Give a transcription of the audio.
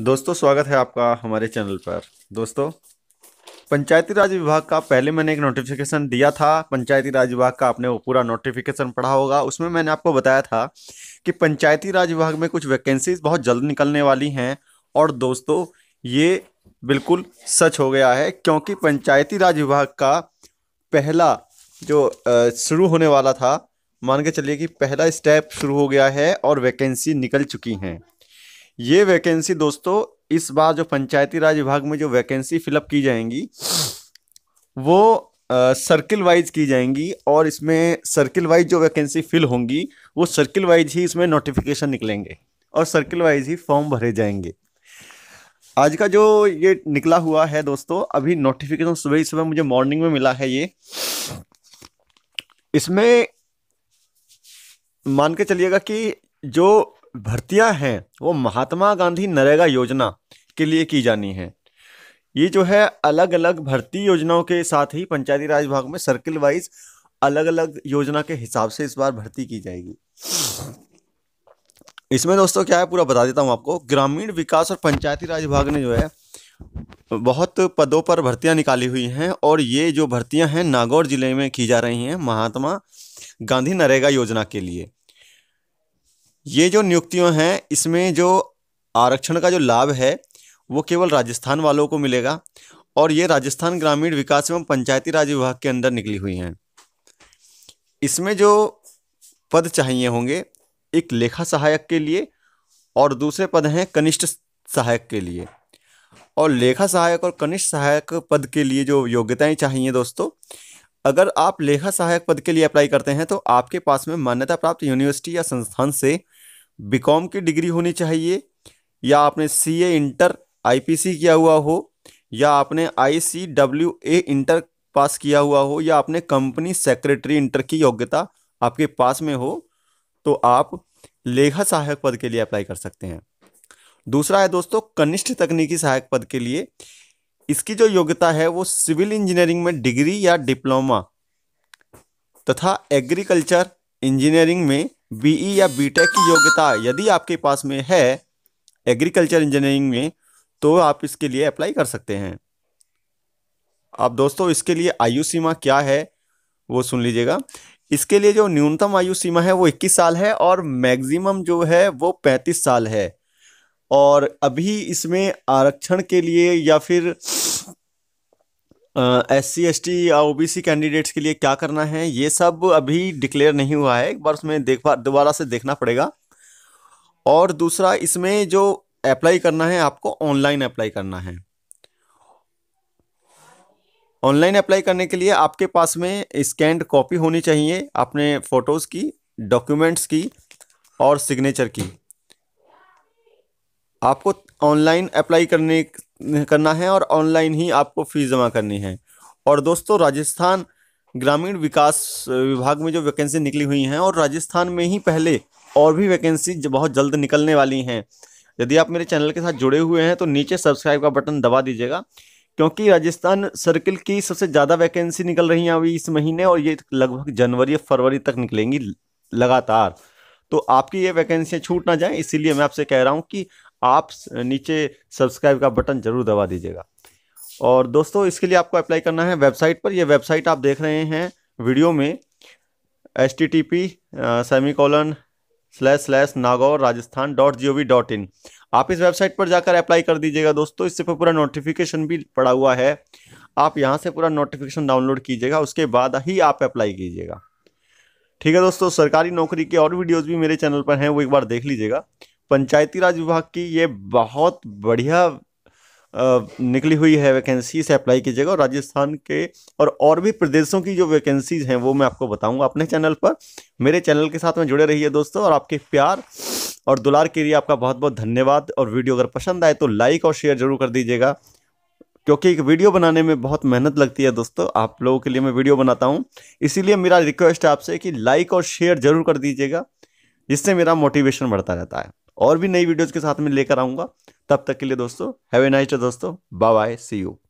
दोस्तों स्वागत है आपका हमारे चैनल पर दोस्तों पंचायती राज विभाग का पहले मैंने एक नोटिफिकेशन दिया था पंचायती राज विभाग का आपने वो पूरा नोटिफिकेशन पढ़ा होगा उसमें मैंने आपको बताया था कि पंचायती राज विभाग में कुछ वैकेंसीज बहुत जल्द निकलने वाली हैं और दोस्तों ये बिल्कुल सच हो गया है क्योंकि पंचायती राज विभाग का पहला जो शुरू होने वाला था मान के चलिए कि पहला स्टेप शुरू हो गया है और वैकेंसी निकल चुकी हैं ये वैकेंसी दोस्तों इस बार जो पंचायती राज विभाग में जो वैकेंसी फिलअप की जाएंगी वो सर्किल वाइज की जाएंगी और इसमें सर्किल वाइज जो वैकेंसी फिल होंगी वो सर्किल वाइज ही इसमें नोटिफिकेशन निकलेंगे और सर्किल वाइज ही फॉर्म भरे जाएंगे आज का जो ये निकला हुआ है दोस्तों अभी नोटिफिकेशन सुबह ही सुबह मुझे मॉर्निंग में मिला है ये इसमें मान के चलिएगा कि जो भर्तियां हैं वो महात्मा गांधी नरेगा योजना के लिए की जानी है ये जो है अलग अलग भर्ती योजनाओं के साथ ही पंचायती राज विभाग में सर्किल वाइज अलग अलग योजना के हिसाब से इस बार भर्ती की जाएगी इसमें दोस्तों क्या है पूरा बता देता हूँ आपको ग्रामीण विकास और पंचायती राज विभाग ने जो है बहुत पदों पर भर्तियां निकाली हुई हैं और ये जो भर्तियां हैं नागौर जिले में की जा रही हैं महात्मा गांधी नरेगा योजना के लिए ये जो नियुक्तियां हैं इसमें जो आरक्षण का जो लाभ है वो केवल राजस्थान वालों को मिलेगा और ये राजस्थान ग्रामीण विकास एवं पंचायती राज विभाग के अंदर निकली हुई हैं इसमें जो पद चाहिए होंगे एक लेखा सहायक के लिए और दूसरे पद हैं कनिष्ठ सहायक के लिए और लेखा सहायक और कनिष्ठ सहायक पद के लिए जो योग्यताएं चाहिए दोस्तों अगर आप लेखा सहायक पद के लिए अप्लाई करते हैं तो आपके पास में मान्यता प्राप्त यूनिवर्सिटी या संस्थान से बीकॉम की डिग्री होनी चाहिए या आपने सी ए इंटर आईपीसी किया हुआ हो या आपने आई C W A inter pass किया हुआ हो या आपने कंपनी सेक्रेटरी इंटर की योग्यता आपके पास में हो तो आप लेखा सहायक पद के लिए अप्लाई कर सकते हैं दूसरा है दोस्तों कनिष्ठ तकनीकी सहायक पद के लिए इसकी जो योग्यता है वो सिविल इंजीनियरिंग में डिग्री या डिप्लोमा तथा एग्रीकल्चर इंजीनियरिंग में बीई या बीटेक की योग्यता यदि आपके पास में है एग्रीकल्चर इंजीनियरिंग में तो आप इसके लिए अप्लाई कर सकते हैं आप दोस्तों इसके लिए आयु सीमा क्या है वो सुन लीजिएगा इसके लिए जो न्यूनतम आयु सीमा है वो 21 साल है और मैक्सिमम जो है वो 35 साल है और अभी इसमें आरक्षण के लिए या फिर एस सी एस टी या ओ बी सी कैंडिडेट्स के लिए क्या करना है ये सब अभी डिक्लेयर नहीं हुआ है एक बार उसमें देख दोबारा से देखना पड़ेगा और दूसरा इसमें जो अप्लाई करना है आपको ऑनलाइन अप्लाई करना है ऑनलाइन अप्लाई करने के लिए आपके पास में स्कैंड कॉपी होनी चाहिए अपने फ़ोटोज़ की डॉक्यूमेंट्स की और सिग्नेचर की आपको ऑनलाइन अप्लाई करने करना है और ऑनलाइन ही आपको फ़ीस जमा करनी है और दोस्तों राजस्थान ग्रामीण विकास विभाग में जो वैकेंसी निकली हुई हैं और राजस्थान में ही पहले और भी वैकेंसी बहुत जल्द निकलने वाली हैं यदि आप मेरे चैनल के साथ जुड़े हुए हैं तो नीचे सब्सक्राइब का बटन दबा दीजिएगा क्योंकि राजस्थान सर्किल की सबसे ज़्यादा वैकेंसी निकल रही हैं अभी इस महीने और ये लगभग जनवरी या फरवरी तक निकलेंगी लगातार तो आपकी ये वैकेंसियाँ छूट ना जाए इसीलिए मैं आपसे कह रहा हूँ कि आप नीचे सब्सक्राइब का बटन ज़रूर दबा दीजिएगा और दोस्तों इसके लिए आपको अप्लाई करना है वेबसाइट पर यह वेबसाइट आप देख रहे हैं वीडियो में H T T P semicolon slash slash Nagaur Rajasthan dot G O V dot in आप इस वेबसाइट पर जाकर अप्लाई कर दीजिएगा दोस्तों इससे पर पूरा नोटिफिकेशन भी पड़ा हुआ है आप यहाँ से पूरा नोटिफिकेशन डाउनलोड कीजिएगा उसके बाद ही आप अप्लाई कीजिएगा ठीक है दोस्तों सरकारी नौकरी के और वीडियोज़ भी मेरे चैनल पर हैं वो एक बार देख लीजिएगा पंचायती राज विभाग की ये बहुत बढ़िया निकली हुई है वैकेंसी से अप्लाई कीजिएगा और राजस्थान के और और भी प्रदेशों की जो वैकेंसीज हैं वो मैं आपको बताऊंगा अपने चैनल पर मेरे चैनल के साथ में जुड़े रहिए दोस्तों और आपके प्यार और दुलार के लिए आपका बहुत बहुत धन्यवाद और वीडियो अगर पसंद आए तो लाइक और शेयर जरूर कर दीजिएगा क्योंकि एक वीडियो बनाने में बहुत मेहनत लगती है दोस्तों आप लोगों के लिए मैं वीडियो बनाता हूँ इसीलिए मेरा रिक्वेस्ट है आपसे कि लाइक और शेयर जरूर कर दीजिएगा जिससे मेरा मोटिवेशन बढ़ता रहता है और भी नई वीडियोज़ के साथ में लेकर आऊंगा तब तक के लिए दोस्तों ए नाइस डे दोस्तों बाय बाय सी यू